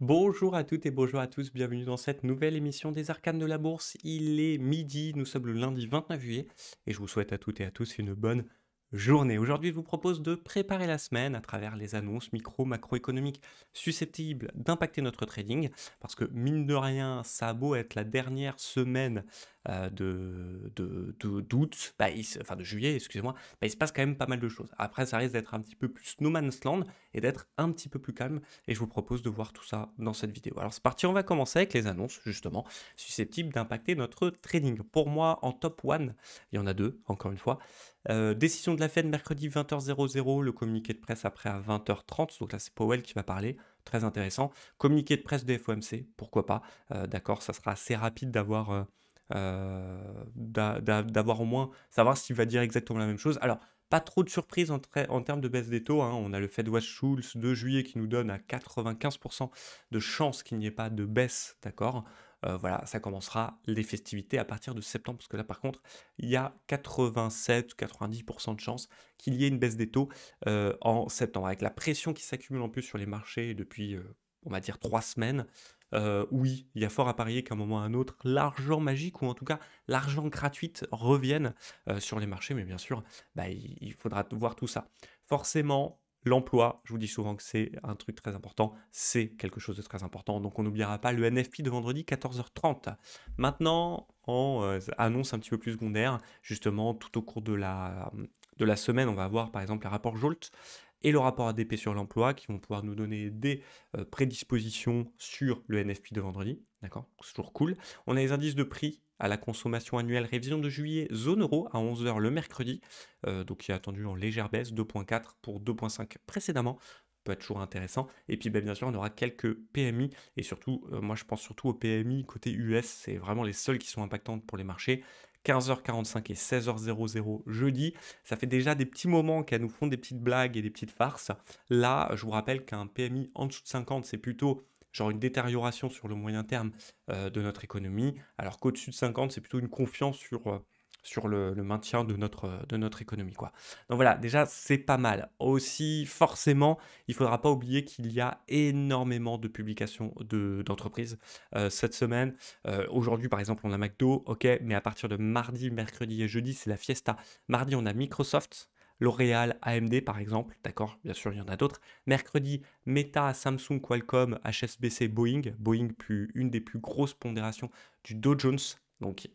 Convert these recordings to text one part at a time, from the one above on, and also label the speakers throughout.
Speaker 1: Bonjour à toutes et bonjour à tous, bienvenue dans cette nouvelle émission des Arcanes de la Bourse. Il est midi, nous sommes le lundi 29 juillet et je vous souhaite à toutes et à tous une bonne journée. Aujourd'hui, je vous propose de préparer la semaine à travers les annonces micro, macroéconomiques susceptibles d'impacter notre trading, parce que mine de rien, ça a beau être la dernière semaine euh, de, de, bah, de juillet, excusez-moi, bah, il se passe quand même pas mal de choses. Après, ça risque d'être un petit peu plus no land et d'être un petit peu plus calme, et je vous propose de voir tout ça dans cette vidéo. Alors c'est parti, on va commencer avec les annonces, justement, susceptibles d'impacter notre trading. Pour moi, en top one, il y en a deux, encore une fois, euh, décision de la Fed mercredi 20h00, le communiqué de presse après à 20h30. Donc là, c'est Powell qui va parler. Très intéressant. Communiqué de presse de FOMC, pourquoi pas. Euh, d'accord, ça sera assez rapide d'avoir. Euh, d'avoir au moins savoir s'il va dire exactement la même chose. Alors, pas trop de surprises en, en termes de baisse des taux. Hein. On a le Fed Watch Tools de juillet qui nous donne à 95% de chance qu'il n'y ait pas de baisse, d'accord euh, voilà, ça commencera les festivités à partir de septembre, parce que là par contre, il y a 87-90% de chances qu'il y ait une baisse des taux euh, en septembre. Avec la pression qui s'accumule en plus sur les marchés depuis, euh, on va dire, trois semaines, oui, il y a fort à parier qu'à un moment ou à un autre, l'argent magique, ou en tout cas l'argent gratuit revienne sur les marchés, mais bien sûr, bah, il faudra voir tout ça. Forcément, l'emploi, je vous dis souvent que c'est un truc très important, c'est quelque chose de très important, donc on n'oubliera pas le NFP de vendredi 14h30. Maintenant, on euh, annonce un petit peu plus secondaire, justement, tout au cours de la, de la semaine, on va avoir par exemple le rapport Jolt et le rapport ADP sur l'emploi qui vont pouvoir nous donner des euh, prédispositions sur le NFP de vendredi. D'accord C'est toujours cool. On a les indices de prix à la consommation annuelle, révision de juillet, zone euro à 11h le mercredi, euh, Donc donc qui a attendu en légère baisse, 2.4 pour 2.5 précédemment, peut être toujours intéressant. Et puis ben, bien sûr, on aura quelques PMI, et surtout, euh, moi je pense surtout aux PMI côté US, c'est vraiment les seuls qui sont impactantes pour les marchés. 15h45 et 16h00 jeudi. Ça fait déjà des petits moments qu'elles nous font des petites blagues et des petites farces. Là, je vous rappelle qu'un PMI en dessous de 50, c'est plutôt genre une détérioration sur le moyen terme euh, de notre économie, alors qu'au-dessus de 50, c'est plutôt une confiance sur... Euh, sur le, maintien de notre, de notre économie. Quoi. Donc voilà, déjà, c'est pas mal. Aussi, forcément, il ne faudra pas oublier qu'il y a énormément de publications d'entreprises euh, cette semaine. Euh, aujourd'hui, par exemple, on a McDo, ok, mais à partir de mardi, mercredi et jeudi, c'est la fiesta. Mardi, on a Microsoft, L'Oréal, AMD par exemple, d'accord, bien sûr il y en a d'autres. Mercredi, Meta, Samsung, Qualcomm, HSBC, Boeing, Boeing plus une des plus grosses pondérations du Dow Jones donc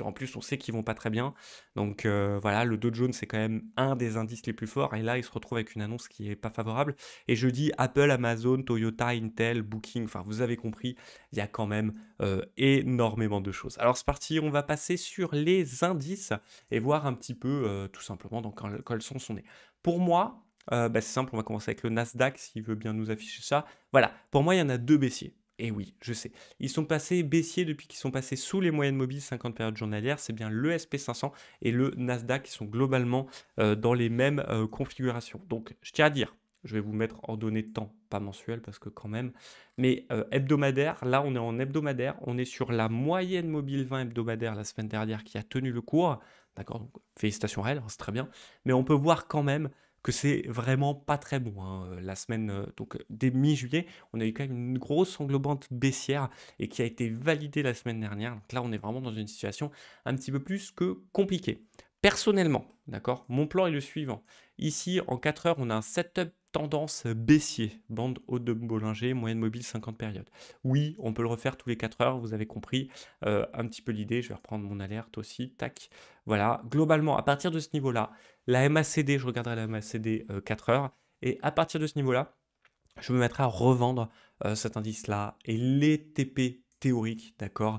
Speaker 1: en plus, on sait qu'ils vont pas très bien. Donc euh, voilà, le Dow jaune, c'est quand même un des indices les plus forts. Et là, il se retrouve avec une annonce qui n'est pas favorable. Et je dis Apple, Amazon, Toyota, Intel, Booking. Enfin, vous avez compris, il y a quand même euh, énormément de choses. Alors c'est parti, on va passer sur les indices et voir un petit peu euh, tout simplement dans quels sont sont Pour moi, bah, c'est simple, on va commencer avec le Nasdaq s'il veut bien nous afficher ça. Voilà, pour moi, il y en a deux baissiers. Et eh oui, je sais. Ils sont passés baissiers depuis qu'ils sont passés sous les moyennes mobiles 50 périodes journalières. C'est bien le SP500 et le Nasdaq qui sont globalement euh, dans les mêmes euh, configurations. Donc, je tiens à dire, je vais vous mettre en données de temps, pas mensuel parce que quand même, mais euh, hebdomadaire, là on est en hebdomadaire, on est sur la moyenne mobile 20 hebdomadaire la semaine dernière qui a tenu le cours, d'accord, donc félicitations à elle, hein, c'est très bien, mais on peut voir quand même que c'est vraiment pas très bon. Hein, euh, la semaine, euh, donc euh, dès mi-juillet, on a eu quand même une grosse englobante baissière et qui a été validée la semaine dernière. Donc là, on est vraiment dans une situation un petit peu plus que compliquée. Personnellement, d'accord, mon plan est le suivant. Ici, en 4 heures, on a un setup tendance baissier, bande haute de Bollinger, moyenne mobile 50 périodes. Oui, on peut le refaire tous les 4 heures, vous avez compris euh, un petit peu l'idée, je vais reprendre mon alerte aussi, tac. Voilà, globalement, à partir de ce niveau-là, la MACD, je regarderai la MACD 4 euh, heures, et à partir de ce niveau-là, je me mettrai à revendre euh, cet indice-là et les TP théoriques, d'accord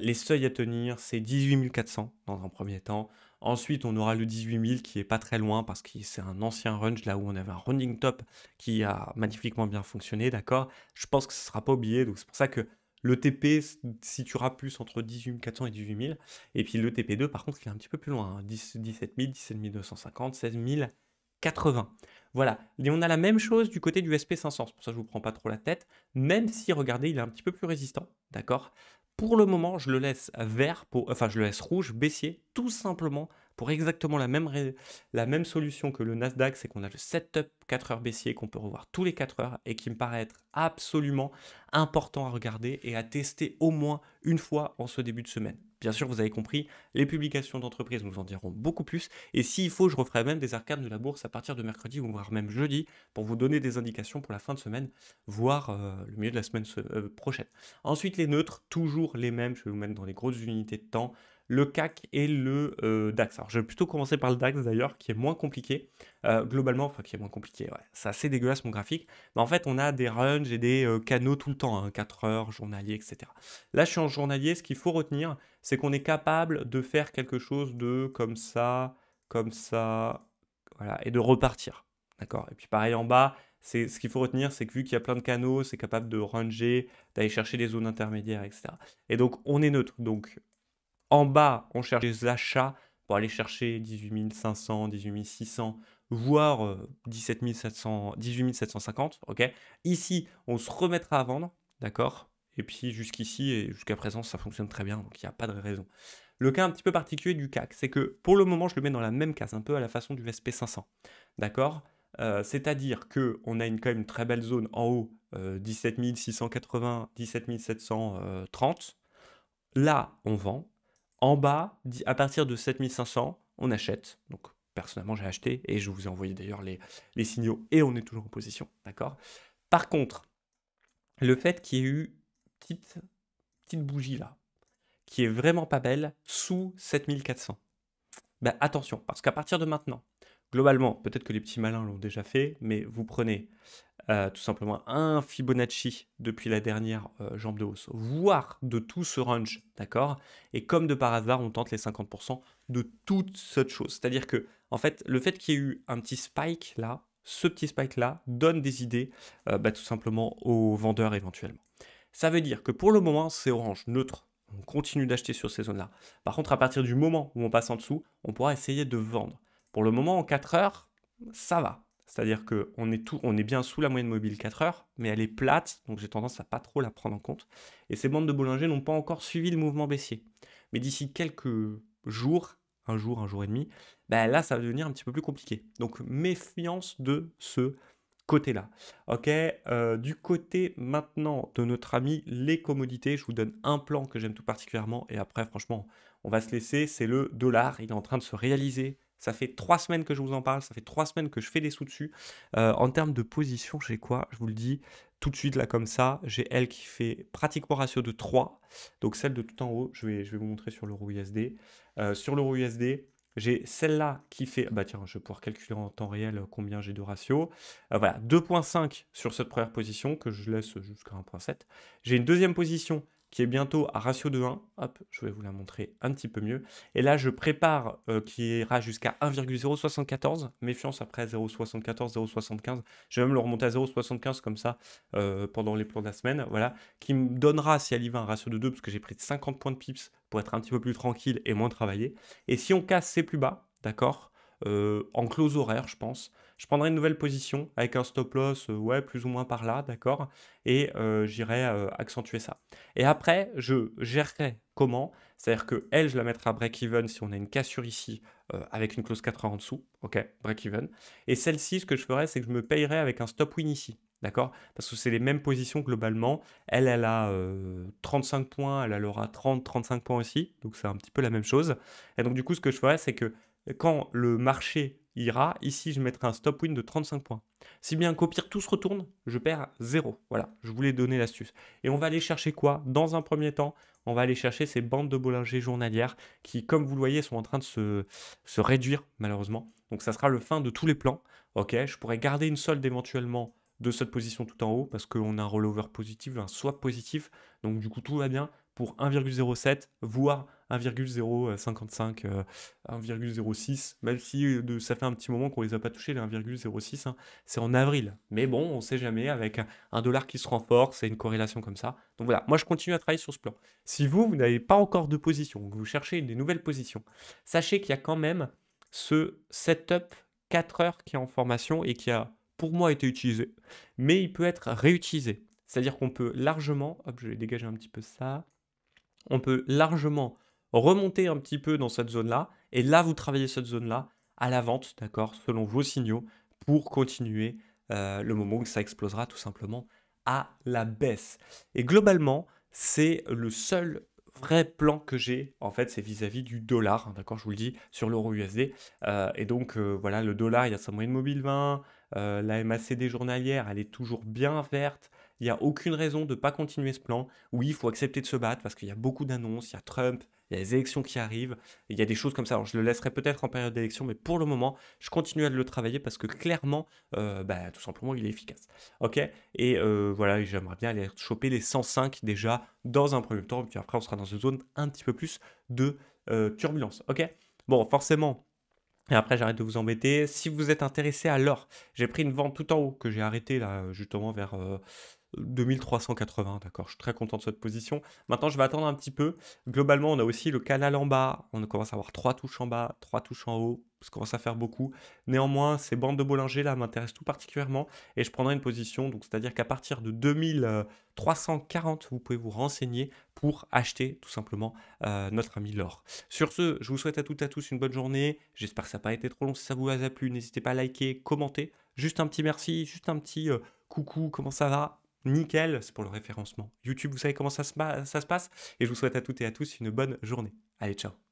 Speaker 1: Les seuils à tenir, c'est 18 400 dans un premier temps, Ensuite, on aura le 18000 qui est pas très loin parce que c'est un ancien range là où on avait un running top qui a magnifiquement bien fonctionné, d'accord Je pense que ce sera pas oublié, donc c'est pour ça que le TP situera plus entre 400 et 18000. Et puis le TP2, par contre, il est un petit peu plus loin, 10, 17000, 17250, 16080. Voilà, et on a la même chose du côté du SP500, c'est pour ça je ne vous prends pas trop la tête, même si, regardez, il est un petit peu plus résistant, d'accord pour le moment, je le laisse vert, pour, enfin je le laisse rouge, baissier, tout simplement pour exactement la même, la même solution que le Nasdaq, c'est qu'on a le setup 4 heures baissier qu'on peut revoir tous les 4 heures et qui me paraît être absolument important à regarder et à tester au moins une fois en ce début de semaine. Bien sûr, vous avez compris, les publications d'entreprise nous en diront beaucoup plus. Et s'il faut, je referai même des arcades de la bourse à partir de mercredi ou voire même jeudi pour vous donner des indications pour la fin de semaine, voire euh, le milieu de la semaine euh, prochaine. Ensuite, les neutres, toujours les mêmes. Je vais vous mettre dans les grosses unités de temps le CAC et le euh, DAX. Alors, je vais plutôt commencer par le DAX d'ailleurs, qui est moins compliqué. Euh, globalement, qui est moins compliqué, c'est assez dégueulasse mon graphique. Mais en fait, on a des runs et des euh, canaux tout le temps, 4 hein. heures, journalier, etc. Là, je suis en journalier, ce qu'il faut retenir, c'est qu'on est capable de faire quelque chose de comme ça, comme ça, voilà, et de repartir. D'accord Et puis pareil en bas, ce qu'il faut retenir, c'est que vu qu'il y a plein de canaux, c'est capable de ranger, d'aller chercher des zones intermédiaires, etc. Et donc, on est neutre. Donc, en bas, on cherche des achats pour aller chercher 18 500, 18 600 voire 17 18 750. ok Ici, on se remettra à vendre, d'accord Et puis jusqu'ici et jusqu'à présent, ça fonctionne très bien, donc il n'y a pas de raison. Le cas un petit peu particulier du CAC, c'est que pour le moment, je le mets dans la même case, un peu à la façon du SP500, d'accord C'est-à-dire qu'on a une, quand même une très belle zone en haut, 17 680, 17 730. Là, on vend. En bas, à partir de 7500, on achète. Donc personnellement j'ai acheté et je vous ai envoyé d'ailleurs les, signaux et on est toujours en position, d'accord Par contre, le fait qu'il y ait eu petite, petite bougie là, qui est vraiment pas belle, sous 7400, ben attention, parce qu'à partir de maintenant, globalement, peut-être que les petits malins l'ont déjà fait, mais vous prenez euh, tout simplement un Fibonacci depuis la dernière euh, jambe de hausse, voire de tout ce range, d'accord Et comme de par hasard, on tente les 50% de toute cette chose. C'est-à-dire que, en fait, le fait qu'il y ait eu un petit spike là, ce petit spike là donne des idées euh, bah, tout simplement aux vendeurs éventuellement. Ça veut dire que pour le moment, c'est orange, neutre. On continue d'acheter sur ces zones-là. Par contre, à partir du moment où on passe en dessous, on pourra essayer de vendre. Pour le moment, en 4 heures, ça va. C'est-à-dire que on est, tout, on est bien sous la moyenne mobile 4 heures, mais elle est plate, donc j'ai tendance à pas trop la prendre en compte. Et ces bandes de Bollinger n'ont pas encore suivi le mouvement baissier. Mais d'ici quelques jours, un jour, un jour et demi, ben là, ça va devenir un petit peu plus compliqué. Donc, méfiance de ce côté-là. Ok, euh, du côté maintenant de notre ami les commodités, je vous donne un plan que j'aime tout particulièrement et après, franchement, on va se laisser. C'est le dollar. Il est en train de se réaliser ça fait trois semaines que je vous en parle, ça fait trois semaines que je fais des sous dessus. Euh, en termes de position, j'ai quoi Je vous le dis tout de suite là comme ça. J'ai elle qui fait pratiquement ratio de 3. Donc celle de tout en haut, je vais, je vais vous montrer sur l'euro USD. Euh, sur l'euro USD, j'ai celle-là qui fait, bah tiens, je vais pouvoir calculer en temps réel combien j'ai de ratio. Euh, voilà, 2.5 sur cette première position que je laisse jusqu'à 1.7. J'ai une deuxième position qui est bientôt à ratio de 1. Hop, je vais vous la montrer un petit peu mieux. Et là, je prépare euh, qui ira jusqu'à 1,074. Méfiance après 0,74, 0,75. Je vais même le remonter à 0,75 comme ça euh, pendant les plans de la semaine. Voilà, qui me donnera, si elle y va, un ratio de 2, parce que j'ai pris 50 points de pips pour être un petit peu plus tranquille et moins travaillé. Et si on casse, c'est plus bas, d'accord euh, En close horaire, je pense je prendrai une nouvelle position avec un stop loss, euh, ouais, plus ou moins par là, d'accord Et euh, j'irai euh, accentuer ça. Et après, je gérerai comment C'est-à-dire que elle, je la mettrai à break-even si on a une cassure ici avec une clause 4 en dessous, ok, break-even. Et celle-ci, ce que je ferais, c'est que je me payerai avec un stop win ici. D'accord Parce que c'est les mêmes positions globalement. Elle, elle a 35 points, elle, elle aura 30, 35 points aussi. Donc c'est un petit peu la même chose. Et donc du coup, ce que je ferais, c'est que quand le marché ira. Ici, je mettrai un stop win de 35 points. Si bien qu'au pire, tout se retourne, je perds 0. Voilà, je voulais donner l'astuce. Et on va aller chercher quoi Dans un premier temps, on va aller chercher ces bandes de Bollinger journalières qui, comme vous le voyez, sont en train de se, se réduire, malheureusement. Donc, ça sera le fin de tous les plans. Ok, je pourrais garder une solde éventuellement de cette position tout en haut parce qu'on a un rollover positif, un swap positif. Donc, du coup, tout va bien pour 1,07, voire 1,055, 1,06, euh, même si euh, ça fait un petit moment qu'on les a pas touchés, les 1,06, hein, c'est en avril. Mais bon, on ne sait jamais, avec un dollar qui se renforce et une corrélation comme ça. Donc voilà, moi je continue à travailler sur ce plan. Si vous, vous n'avez pas encore de position, vous cherchez des nouvelles positions, sachez qu'il y a quand même ce setup 4 heures qui est en formation et qui a pour moi été utilisé, mais il peut être réutilisé. C'est-à-dire qu'on peut largement, hop, je vais dégager un petit peu ça, on peut largement remonter un petit peu dans cette zone-là. Et là, vous travaillez cette zone-là à la vente, d'accord, selon vos signaux, pour continuer euh, le moment où ça explosera tout simplement à la baisse. Et globalement, c'est le seul vrai plan que j'ai, en fait, c'est vis-à-vis du dollar, hein, d'accord, je vous le dis, sur l'euro USD. Euh, et donc, euh, voilà, le dollar, il y a sa moyenne mobile 20, la MACD journalière, elle est toujours bien verte. Il n'y a aucune raison de ne pas continuer ce plan. Oui, il faut accepter de se battre parce qu'il y a beaucoup d'annonces, il y a Trump, il y a les élections qui arrivent, il y a des choses comme ça. Alors je le laisserai peut-être en période d'élection, mais pour le moment, je continue à le travailler parce que clairement, euh, bah, tout simplement, il est efficace. Ok Et euh, voilà, j'aimerais bien aller choper les 105 déjà dans un premier temps, puis après, on sera dans une zone un petit peu plus de euh, turbulence. Ok Bon, forcément. Et après, j'arrête de vous embêter. Si vous êtes intéressé alors, j'ai pris une vente tout en haut que j'ai arrêté là, justement vers 2380, d'accord, je suis très content de cette position. Maintenant, je vais attendre un petit peu. Globalement, on a aussi le canal en bas. On commence à avoir trois touches en bas, trois touches en haut. Ça commence à faire beaucoup. Néanmoins, ces bandes de Bollinger là m'intéressent tout particulièrement et je prendrai une position. Donc, c'est-à-dire qu'à partir de 2340, vous pouvez vous renseigner pour acheter tout simplement euh, notre ami l'or. Sur ce, je vous souhaite à toutes et à tous une bonne journée. J'espère que ça n'a pas été trop long. Si ça vous a plu, n'hésitez pas à liker, commenter. Juste un petit merci, juste un petit euh, coucou, comment ça va nickel, c'est pour le référencement. YouTube, vous savez comment ça se, ça se passe Et je vous souhaite à toutes et à tous une bonne journée. Allez, ciao